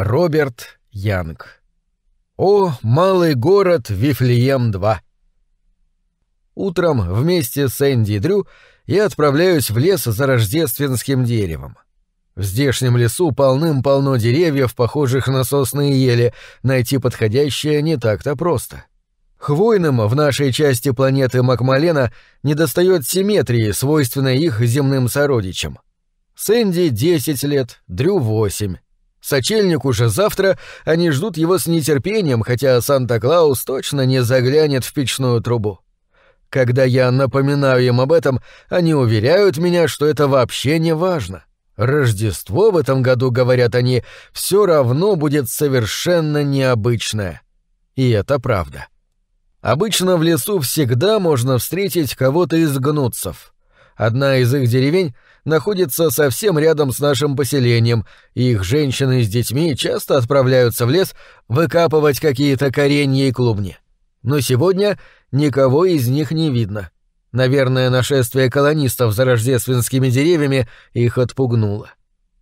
Роберт Янг. О, малый город Вифлеем-2. Утром вместе с Энди и Дрю я отправляюсь в лес за рождественским деревом. В здешнем лесу полным-полно деревьев, похожих на сосны и ели, найти подходящее не так-то просто. Хвойным в нашей части планеты Макмалена недостает симметрии, свойственной их земным сородичам. Сэнди — 10 лет, Дрю — 8. Сочельник уже завтра, они ждут его с нетерпением, хотя Санта-Клаус точно не заглянет в печную трубу. Когда я напоминаю им об этом, они уверяют меня, что это вообще не важно. Рождество в этом году, говорят они, все равно будет совершенно необычное. И это правда. Обычно в лесу всегда можно встретить кого-то из гнутцев. Одна из их деревень — находится совсем рядом с нашим поселением, и их женщины с детьми часто отправляются в лес выкапывать какие-то коренья и клубни. Но сегодня никого из них не видно. Наверное, нашествие колонистов за рождественскими деревьями их отпугнуло.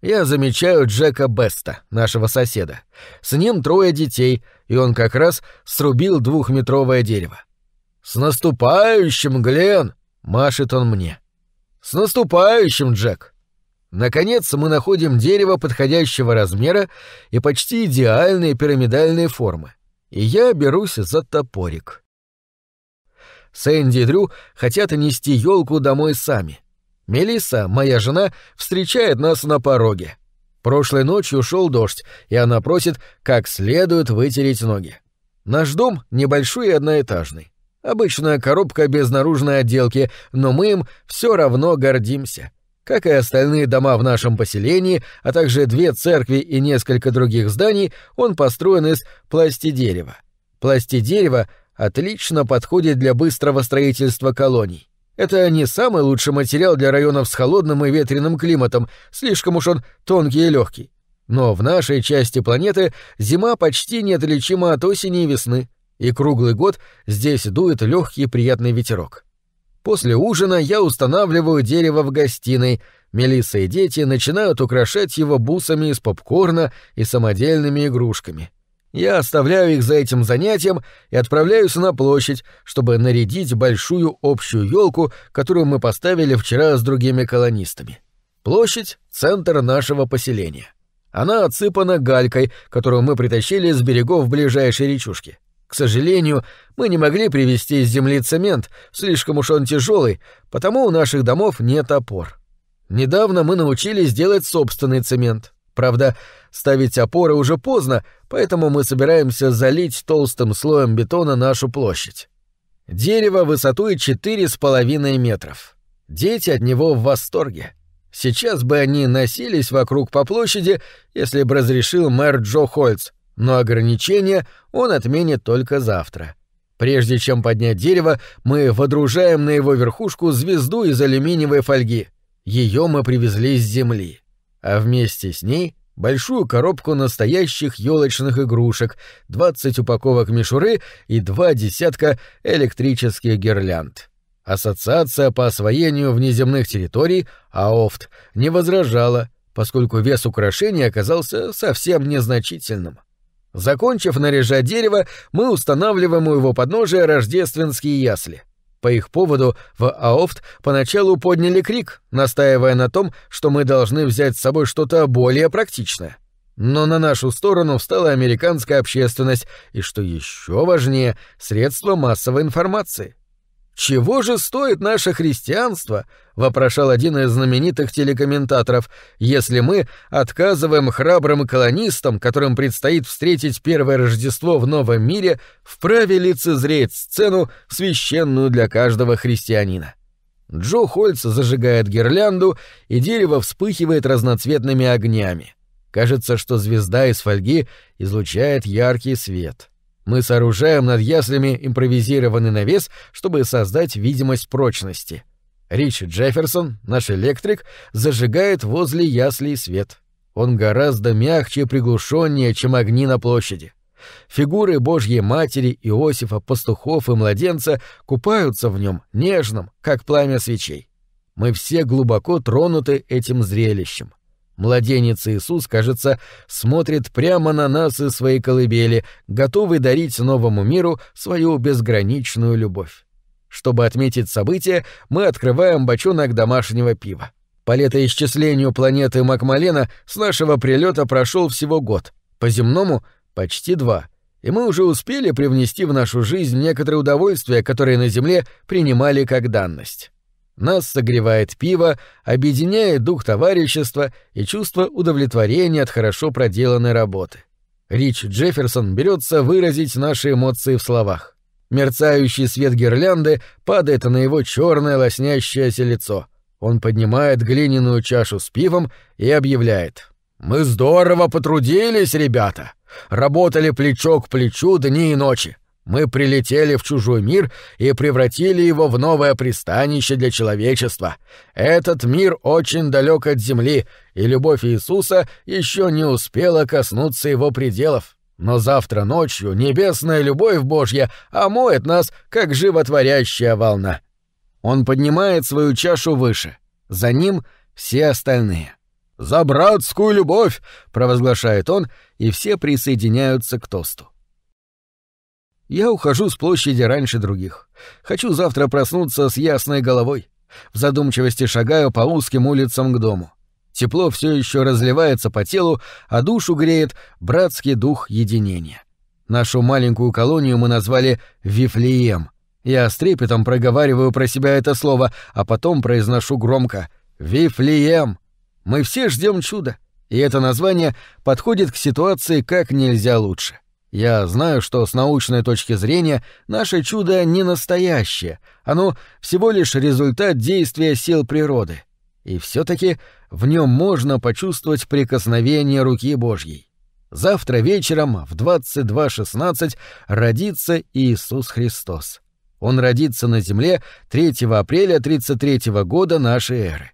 Я замечаю Джека Беста, нашего соседа. С ним трое детей, и он как раз срубил двухметровое дерево. «С наступающим, Глен!» — машет он мне. — «С наступающим, Джек!» Наконец мы находим дерево подходящего размера и почти идеальной пирамидальной формы. И я берусь за топорик. Сэнди и Дрю хотят нести елку домой сами. Мелиса, моя жена, встречает нас на пороге. Прошлой ночью шел дождь, и она просит, как следует вытереть ноги. Наш дом небольшой и одноэтажный. Обычная коробка без наружной отделки, но мы им все равно гордимся. Как и остальные дома в нашем поселении, а также две церкви и несколько других зданий, он построен из пластидерева. Пластидерево отлично подходит для быстрого строительства колоний. Это не самый лучший материал для районов с холодным и ветреным климатом, слишком уж он тонкий и легкий. Но в нашей части планеты зима почти неотличима от осени и весны — и круглый год здесь дует легкий приятный ветерок. После ужина я устанавливаю дерево в гостиной, Мелисса и дети начинают украшать его бусами из попкорна и самодельными игрушками. Я оставляю их за этим занятием и отправляюсь на площадь, чтобы нарядить большую общую елку, которую мы поставили вчера с другими колонистами. Площадь — центр нашего поселения. Она отсыпана галькой, которую мы притащили с берегов ближайшей речушки. К сожалению, мы не могли привезти из земли цемент, слишком уж он тяжелый, потому у наших домов нет опор. Недавно мы научились делать собственный цемент. Правда, ставить опоры уже поздно, поэтому мы собираемся залить толстым слоем бетона нашу площадь. Дерево высотой четыре с половиной метров. Дети от него в восторге. Сейчас бы они носились вокруг по площади, если бы разрешил мэр Джо Хольц, но ограничение он отменит только завтра. Прежде чем поднять дерево, мы водружаем на его верхушку звезду из алюминиевой фольги. Ее мы привезли с земли. А вместе с ней большую коробку настоящих елочных игрушек, 20 упаковок мишуры и два десятка электрических гирлянд. Ассоциация по освоению внеземных территорий, АОФТ, не возражала, поскольку вес украшений оказался совсем незначительным. Закончив наряжать дерево, мы устанавливаем у его подножия рождественские ясли. По их поводу в Аофт поначалу подняли крик, настаивая на том, что мы должны взять с собой что-то более практичное. Но на нашу сторону встала американская общественность и, что еще важнее, средства массовой информации. «Чего же стоит наше христианство?» — вопрошал один из знаменитых телекомментаторов. «Если мы отказываем храбрым колонистам, которым предстоит встретить первое Рождество в новом мире, вправе лицезреть сцену, священную для каждого христианина». Джо Хольц зажигает гирлянду, и дерево вспыхивает разноцветными огнями. Кажется, что звезда из фольги излучает яркий свет. — мы сооружаем над яслями импровизированный навес, чтобы создать видимость прочности. Рич Джефферсон, наш электрик, зажигает возле яслей свет. Он гораздо мягче и приглушеннее, чем огни на площади. Фигуры Божьей Матери, Иосифа, пастухов и младенца купаются в нем нежным, как пламя свечей. Мы все глубоко тронуты этим зрелищем. Младенец Иисус, кажется, смотрит прямо на нас из своей колыбели, готовый дарить новому миру свою безграничную любовь. Чтобы отметить событие, мы открываем бочонок домашнего пива. По летоисчислению планеты Макмалена с нашего прилета прошел всего год, по земному — почти два, и мы уже успели привнести в нашу жизнь некоторые удовольствия, которые на Земле принимали как данность. Нас согревает пиво, объединяет дух товарищества и чувство удовлетворения от хорошо проделанной работы. Рич Джефферсон берется выразить наши эмоции в словах. Мерцающий свет гирлянды падает на его черное лоснящееся лицо. Он поднимает глиняную чашу с пивом и объявляет. «Мы здорово потрудились, ребята! Работали плечо к плечу дни и ночи. Мы прилетели в чужой мир и превратили его в новое пристанище для человечества. Этот мир очень далек от земли, и любовь Иисуса еще не успела коснуться его пределов. Но завтра ночью небесная любовь Божья омоет нас, как животворящая волна. Он поднимает свою чашу выше. За ним все остальные. «За братскую любовь!» — провозглашает он, и все присоединяются к тосту. Я ухожу с площади раньше других. Хочу завтра проснуться с ясной головой. В задумчивости шагаю по узким улицам к дому. Тепло все еще разливается по телу, а душу греет братский дух единения. Нашу маленькую колонию мы назвали Вифлеем. Я с трепетом проговариваю про себя это слово, а потом произношу громко «Вифлеем». Мы все ждем чуда, и это название подходит к ситуации как нельзя лучше. Я знаю, что с научной точки зрения наше чудо не настоящее, оно всего лишь результат действия сил природы. И все-таки в нем можно почувствовать прикосновение руки Божьей. Завтра вечером в 22.16 родится Иисус Христос. Он родится на Земле 3 апреля 33 года нашей эры.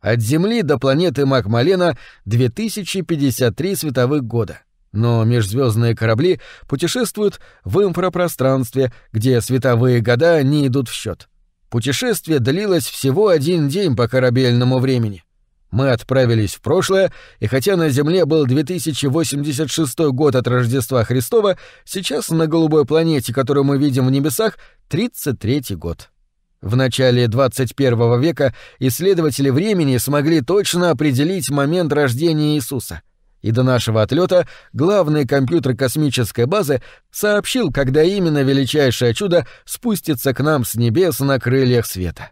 От Земли до планеты Макмалена 2053 световых года — но межзвездные корабли путешествуют в импропространстве, где световые года не идут в счет. Путешествие длилось всего один день по корабельному времени. Мы отправились в прошлое, и хотя на Земле был 2086 год от Рождества Христова, сейчас на голубой планете, которую мы видим в небесах, 33 год. В начале 21 века исследователи времени смогли точно определить момент рождения Иисуса — и до нашего отлета главный компьютер космической базы сообщил, когда именно величайшее чудо спустится к нам с небес на крыльях света.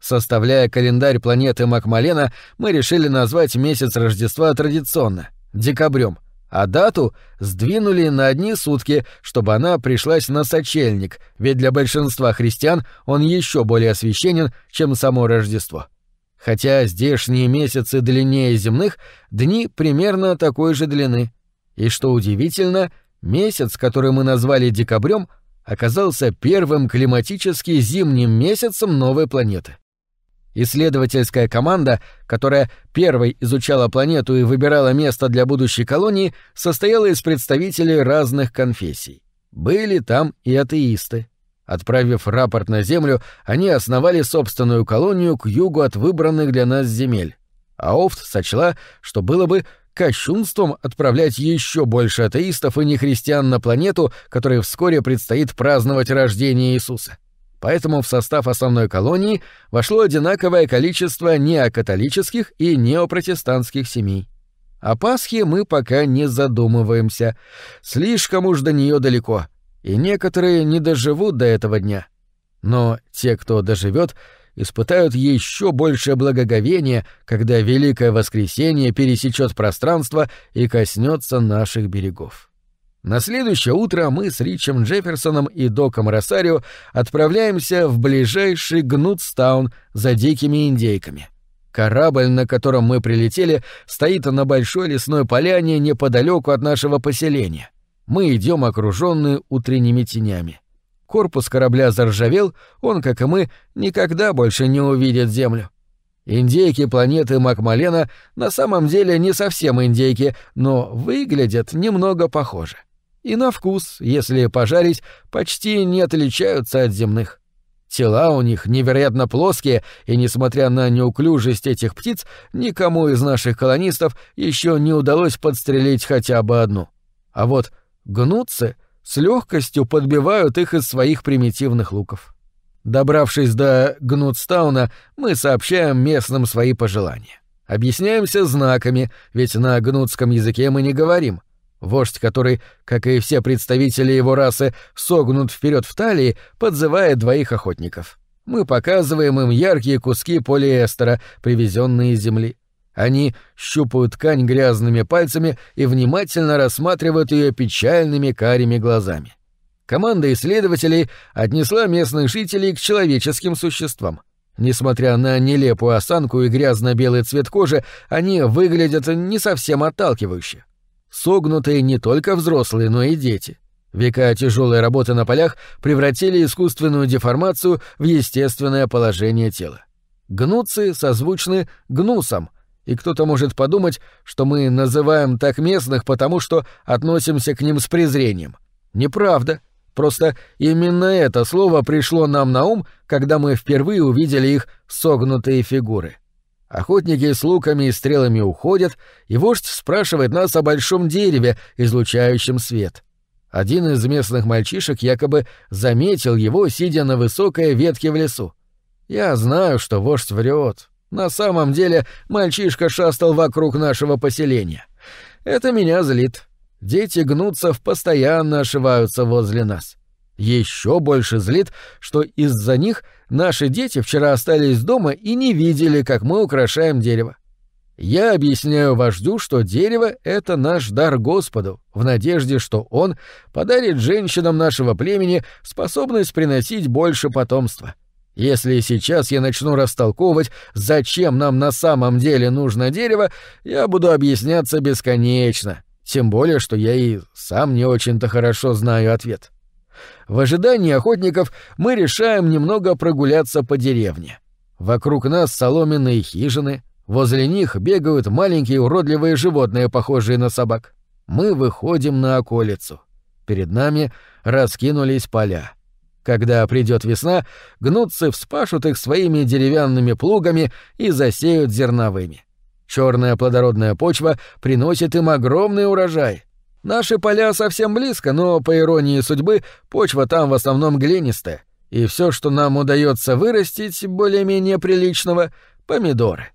Составляя календарь планеты Макмалена, мы решили назвать месяц Рождества традиционно — декабрем, а дату сдвинули на одни сутки, чтобы она пришлась на сочельник, ведь для большинства христиан он еще более священен, чем само Рождество. — Хотя здешние месяцы длиннее земных, дни примерно такой же длины. И что удивительно, месяц, который мы назвали декабрем, оказался первым климатически зимним месяцем новой планеты. Исследовательская команда, которая первой изучала планету и выбирала место для будущей колонии, состояла из представителей разных конфессий. Были там и атеисты, Отправив рапорт на Землю, они основали собственную колонию к югу от выбранных для нас земель. А Офт сочла, что было бы кощунством отправлять еще больше атеистов и нехристиан на планету, которой вскоре предстоит праздновать рождение Иисуса. Поэтому в состав основной колонии вошло одинаковое количество неокатолических и неопротестантских семей. О Пасхе мы пока не задумываемся. Слишком уж до нее далеко — и некоторые не доживут до этого дня. Но те, кто доживет, испытают еще больше благоговения, когда Великое Воскресенье пересечет пространство и коснется наших берегов. На следующее утро мы с Ричем Джефферсоном и Доком Росарио отправляемся в ближайший Гнутстаун за дикими индейками. Корабль, на котором мы прилетели, стоит на большой лесной поляне неподалеку от нашего поселения — мы идем окруженные утренними тенями. Корпус корабля заржавел, он, как и мы, никогда больше не увидит Землю. Индейки планеты Макмалена на самом деле не совсем индейки, но выглядят немного похоже. И на вкус, если пожарить, почти не отличаются от земных. Тела у них невероятно плоские, и, несмотря на неуклюжесть этих птиц, никому из наших колонистов еще не удалось подстрелить хотя бы одну. А вот гнутся, с легкостью подбивают их из своих примитивных луков. Добравшись до Гнутстауна, мы сообщаем местным свои пожелания. Объясняемся знаками, ведь на гнутском языке мы не говорим. Вождь, который, как и все представители его расы, согнут вперед в талии, подзывает двоих охотников. Мы показываем им яркие куски полиэстера, привезенные из земли. Они щупают ткань грязными пальцами и внимательно рассматривают ее печальными карими глазами. Команда исследователей отнесла местных жителей к человеческим существам. Несмотря на нелепую осанку и грязно-белый цвет кожи, они выглядят не совсем отталкивающе. Согнутые не только взрослые, но и дети. Века тяжелой работы на полях превратили искусственную деформацию в естественное положение тела. Гнуцы созвучны гнусом — и кто-то может подумать, что мы называем так местных, потому что относимся к ним с презрением. Неправда. Просто именно это слово пришло нам на ум, когда мы впервые увидели их согнутые фигуры. Охотники с луками и стрелами уходят, и вождь спрашивает нас о большом дереве, излучающем свет. Один из местных мальчишек якобы заметил его, сидя на высокой ветке в лесу. Я знаю, что вождь врет, на самом деле мальчишка шастал вокруг нашего поселения. Это меня злит. Дети гнутся в постоянно ошиваются возле нас. Еще больше злит, что из-за них наши дети вчера остались дома и не видели, как мы украшаем дерево. Я объясняю вождю, что дерево — это наш дар Господу, в надежде, что он подарит женщинам нашего племени способность приносить больше потомства. Если сейчас я начну растолковывать, зачем нам на самом деле нужно дерево, я буду объясняться бесконечно, тем более, что я и сам не очень-то хорошо знаю ответ. В ожидании охотников мы решаем немного прогуляться по деревне. Вокруг нас соломенные хижины, возле них бегают маленькие уродливые животные, похожие на собак. Мы выходим на околицу. Перед нами раскинулись поля. Когда придет весна, гнутцы вспашут их своими деревянными плугами и засеют зерновыми. Черная плодородная почва приносит им огромный урожай. Наши поля совсем близко, но, по иронии судьбы, почва там в основном глинистая, и все, что нам удается вырастить, более-менее приличного — помидоры.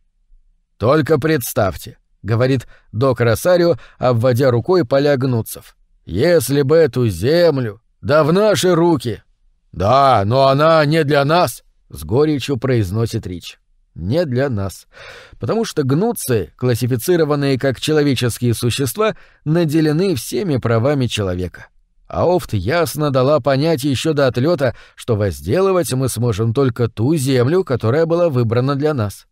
«Только представьте», — говорит док Росарио, обводя рукой поля гнутцев, — «если бы эту землю, да в наши руки «Да, но она не для нас», — с горечью произносит Рич. «Не для нас. Потому что гнутцы, классифицированные как человеческие существа, наделены всеми правами человека». А Офт ясно дала понять еще до отлета, что возделывать мы сможем только ту землю, которая была выбрана для нас.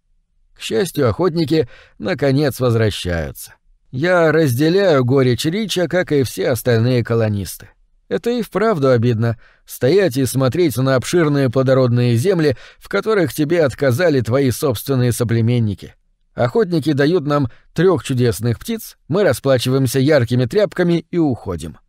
К счастью, охотники наконец возвращаются. Я разделяю горечь Рича, как и все остальные колонисты. Это и вправду обидно — стоять и смотреть на обширные плодородные земли, в которых тебе отказали твои собственные соплеменники. Охотники дают нам трех чудесных птиц, мы расплачиваемся яркими тряпками и уходим.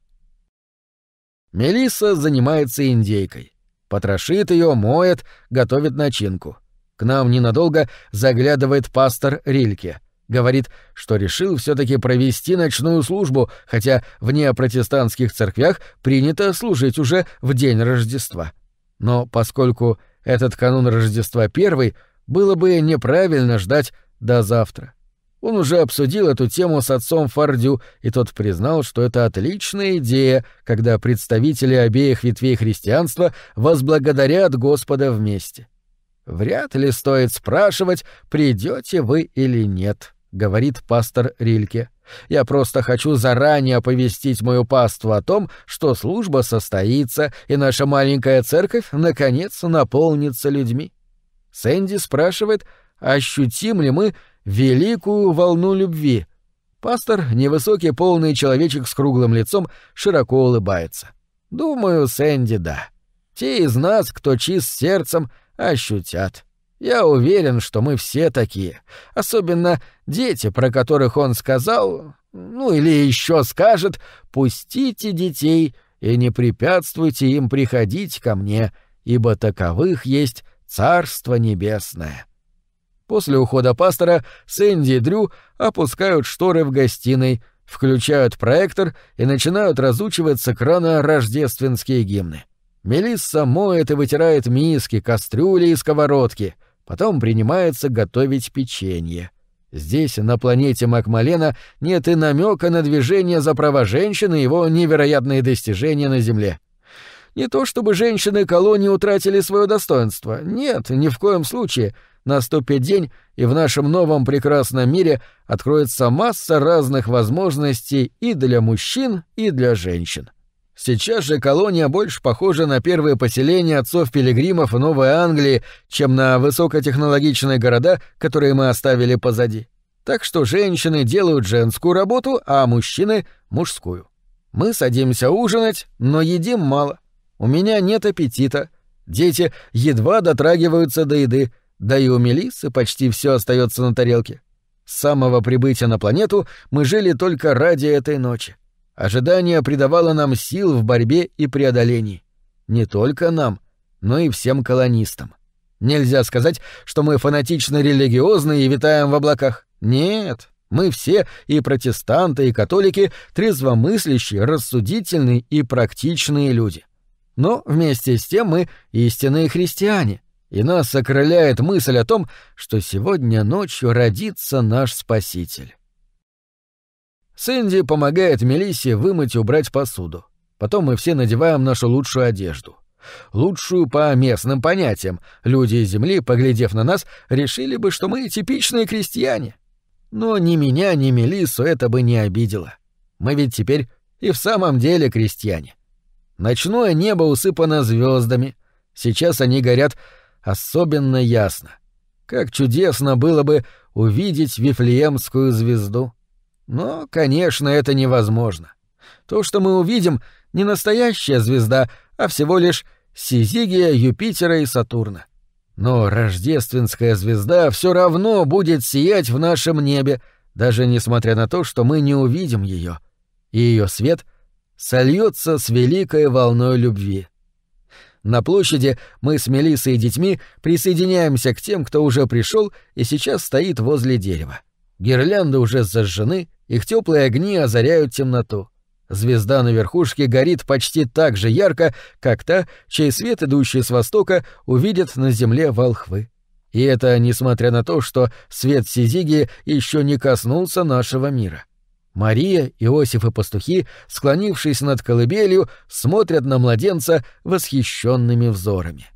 Мелисса занимается индейкой. Потрошит ее, моет, готовит начинку. К нам ненадолго заглядывает пастор Рильке. Говорит, что решил все-таки провести ночную службу, хотя в неопротестантских церквях принято служить уже в день Рождества. Но поскольку этот канун Рождества первый, было бы неправильно ждать до завтра. Он уже обсудил эту тему с отцом Фардю, и тот признал, что это отличная идея, когда представители обеих ветвей христианства возблагодарят Господа вместе. Вряд ли стоит спрашивать, придете вы или нет говорит пастор Рильке. «Я просто хочу заранее оповестить мою паству о том, что служба состоится, и наша маленькая церковь, наконец, наполнится людьми». Сэнди спрашивает, ощутим ли мы великую волну любви. Пастор, невысокий полный человечек с круглым лицом, широко улыбается. «Думаю, Сэнди, да. Те из нас, кто чист сердцем, ощутят». Я уверен, что мы все такие, особенно дети, про которых он сказал, ну или еще скажет, пустите детей и не препятствуйте им приходить ко мне, ибо таковых есть Царство Небесное. После ухода пастора Сэнди и Дрю опускают шторы в гостиной, включают проектор и начинают разучивать с экрана рождественские гимны. Мелисса моет и вытирает миски, кастрюли и сковородки, потом принимается готовить печенье. Здесь, на планете Макмалена, нет и намека на движение за права женщины и его невероятные достижения на Земле. Не то чтобы женщины колонии утратили свое достоинство. Нет, ни в коем случае. Наступит день, и в нашем новом прекрасном мире откроется масса разных возможностей и для мужчин, и для женщин. Сейчас же колония больше похожа на первые поселения отцов-пилигримов Новой Англии, чем на высокотехнологичные города, которые мы оставили позади. Так что женщины делают женскую работу, а мужчины — мужскую. Мы садимся ужинать, но едим мало. У меня нет аппетита. Дети едва дотрагиваются до еды, да и у Мелиссы почти все остается на тарелке. С самого прибытия на планету мы жили только ради этой ночи. Ожидание придавало нам сил в борьбе и преодолении. Не только нам, но и всем колонистам. Нельзя сказать, что мы фанатично религиозны и витаем в облаках. Нет, мы все, и протестанты, и католики, трезвомыслящие, рассудительные и практичные люди. Но вместе с тем мы истинные христиане, и нас окрыляет мысль о том, что сегодня ночью родится наш Спаситель. Сэнди помогает Мелиссе вымыть и убрать посуду. Потом мы все надеваем нашу лучшую одежду. Лучшую по местным понятиям. Люди из земли, поглядев на нас, решили бы, что мы типичные крестьяне. Но ни меня, ни Мелиссу это бы не обидело. Мы ведь теперь и в самом деле крестьяне. Ночное небо усыпано звездами. Сейчас они горят особенно ясно. Как чудесно было бы увидеть Вифлеемскую звезду. Но, конечно, это невозможно. То, что мы увидим, не настоящая звезда, а всего лишь Сизигия, Юпитера и Сатурна. Но рождественская звезда все равно будет сиять в нашем небе, даже несмотря на то, что мы не увидим ее, и ее свет сольется с великой волной любви. На площади мы с Мелиссой и детьми присоединяемся к тем, кто уже пришел и сейчас стоит возле дерева. Гирлянды уже зажжены, их теплые огни озаряют темноту. Звезда на верхушке горит почти так же ярко, как та, чей свет, идущий с востока, увидят на земле волхвы. И это несмотря на то, что свет Сизиги еще не коснулся нашего мира. Мария, Иосиф и пастухи, склонившись над колыбелью, смотрят на младенца восхищенными взорами.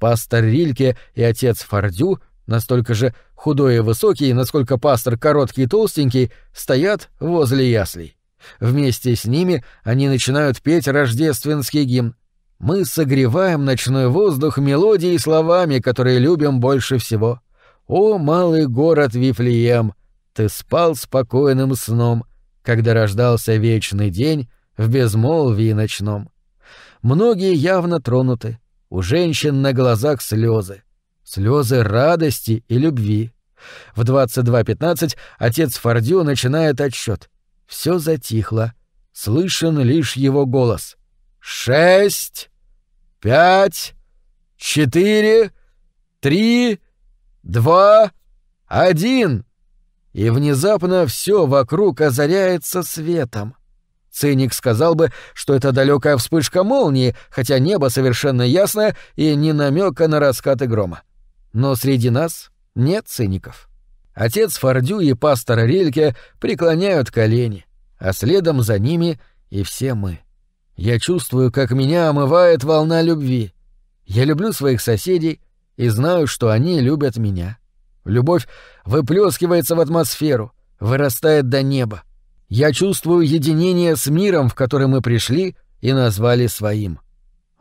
Пастор Рильке и отец Фордю, настолько же худой и высокий, насколько пастор короткий и толстенький, стоят возле яслей. Вместе с ними они начинают петь рождественский гимн. Мы согреваем ночной воздух мелодией и словами, которые любим больше всего. «О, малый город Вифлеем! Ты спал спокойным сном, когда рождался вечный день в безмолвии ночном». Многие явно тронуты, у женщин на глазах слезы слезы радости и любви. В 22.15 отец Фордю начинает отсчет. Все затихло. Слышен лишь его голос. «Шесть! Пять! Четыре! Три! Два! Один!» И внезапно все вокруг озаряется светом. Циник сказал бы, что это далекая вспышка молнии, хотя небо совершенно ясное и не намека на раскаты грома. Но среди нас нет циников. Отец Фордю и пастор Рильке преклоняют колени, а следом за ними и все мы. Я чувствую, как меня омывает волна любви. Я люблю своих соседей и знаю, что они любят меня. Любовь выплескивается в атмосферу, вырастает до неба. Я чувствую единение с миром, в который мы пришли и назвали своим.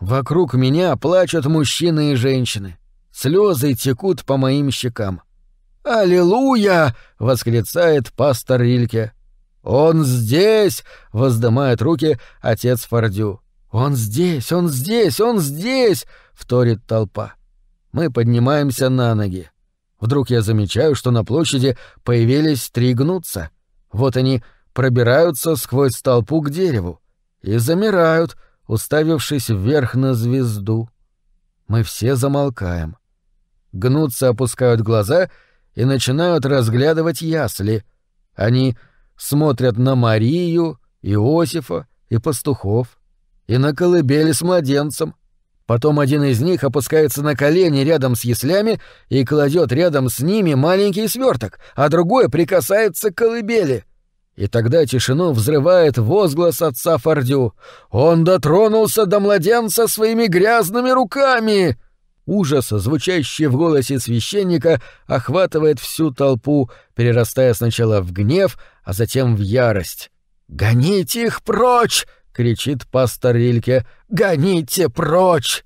Вокруг меня плачут мужчины и женщины. Слезы текут по моим щекам. «Аллилуйя!» — восклицает пастор Рильке. «Он здесь!» — воздымает руки отец Фордю. «Он здесь! Он здесь! Он здесь!» — вторит толпа. Мы поднимаемся на ноги. Вдруг я замечаю, что на площади появились три гнутся. Вот они пробираются сквозь толпу к дереву и замирают, уставившись вверх на звезду. Мы все замолкаем гнутся, опускают глаза и начинают разглядывать ясли. Они смотрят на Марию, Иосифа и пастухов, и на колыбели с младенцем. Потом один из них опускается на колени рядом с яслями и кладет рядом с ними маленький сверток, а другой прикасается к колыбели. И тогда тишину взрывает возглас отца Фордю. «Он дотронулся до младенца своими грязными руками!» Ужас, звучащий в голосе священника, охватывает всю толпу, перерастая сначала в гнев, а затем в ярость. «Гоните их прочь!» — кричит пастор Рильке. «Гоните прочь!»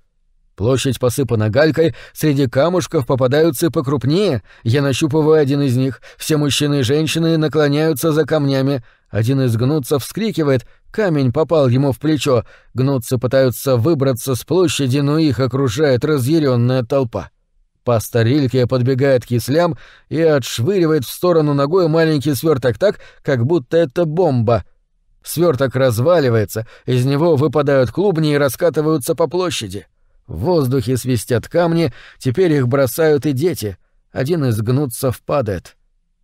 Площадь посыпана галькой, среди камушков попадаются покрупнее. Я нащупываю один из них. Все мужчины и женщины наклоняются за камнями. Один из гнутцев вскрикивает, камень попал ему в плечо, гнутцы пытаются выбраться с площади, но их окружает разъяренная толпа. Пастор Рильке подбегает к яслям и отшвыривает в сторону ногой маленький сверток так, как будто это бомба. Сверток разваливается, из него выпадают клубни и раскатываются по площади. В воздухе свистят камни, теперь их бросают и дети. Один из гнутцев падает.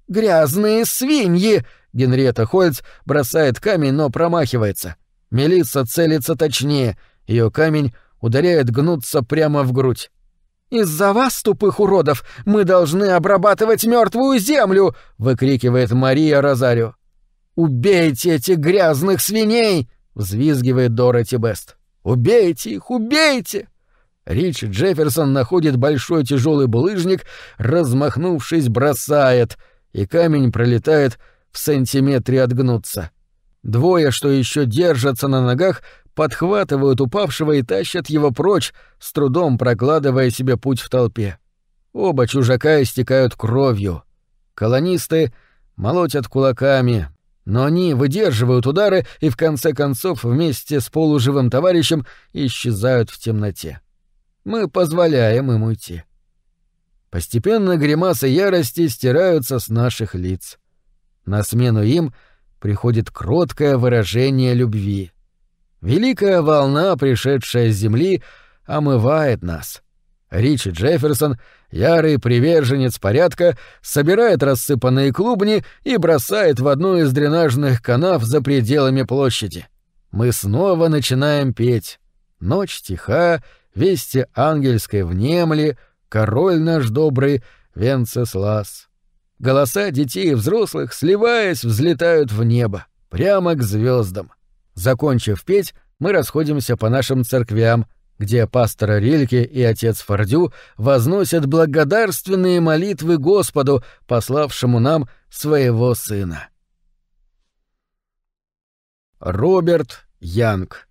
«Грязные свиньи!» Генриетта Хольц бросает камень, но промахивается. Мелисса целится точнее. Ее камень ударяет гнуться прямо в грудь. «Из-за вас, тупых уродов, мы должны обрабатывать мертвую землю!» — выкрикивает Мария Розарио. «Убейте этих грязных свиней!» — взвизгивает Дороти Бест. «Убейте их! Убейте!» Рич Джефферсон находит большой тяжелый булыжник, размахнувшись, бросает, и камень пролетает в сантиметре отгнуться. Двое, что еще держатся на ногах, подхватывают упавшего и тащат его прочь, с трудом прокладывая себе путь в толпе. Оба чужака истекают кровью. Колонисты молотят кулаками, но они выдерживают удары и в конце концов вместе с полуживым товарищем исчезают в темноте. Мы позволяем им уйти. Постепенно гримасы ярости стираются с наших лиц. На смену им приходит кроткое выражение любви. Великая волна, пришедшая с земли, омывает нас. Ричи Джефферсон, ярый приверженец порядка, собирает рассыпанные клубни и бросает в одну из дренажных канав за пределами площади. Мы снова начинаем петь. Ночь тиха, вести ангельской внемли, король наш добрый Венцеслас. Голоса детей и взрослых, сливаясь, взлетают в небо, прямо к звездам. Закончив петь, мы расходимся по нашим церквям, где пастор Рильке и отец Фордю возносят благодарственные молитвы Господу, пославшему нам своего сына. Роберт Янг.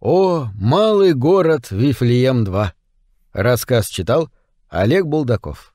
О, малый город Вифлеем-2. Рассказ читал Олег Булдаков.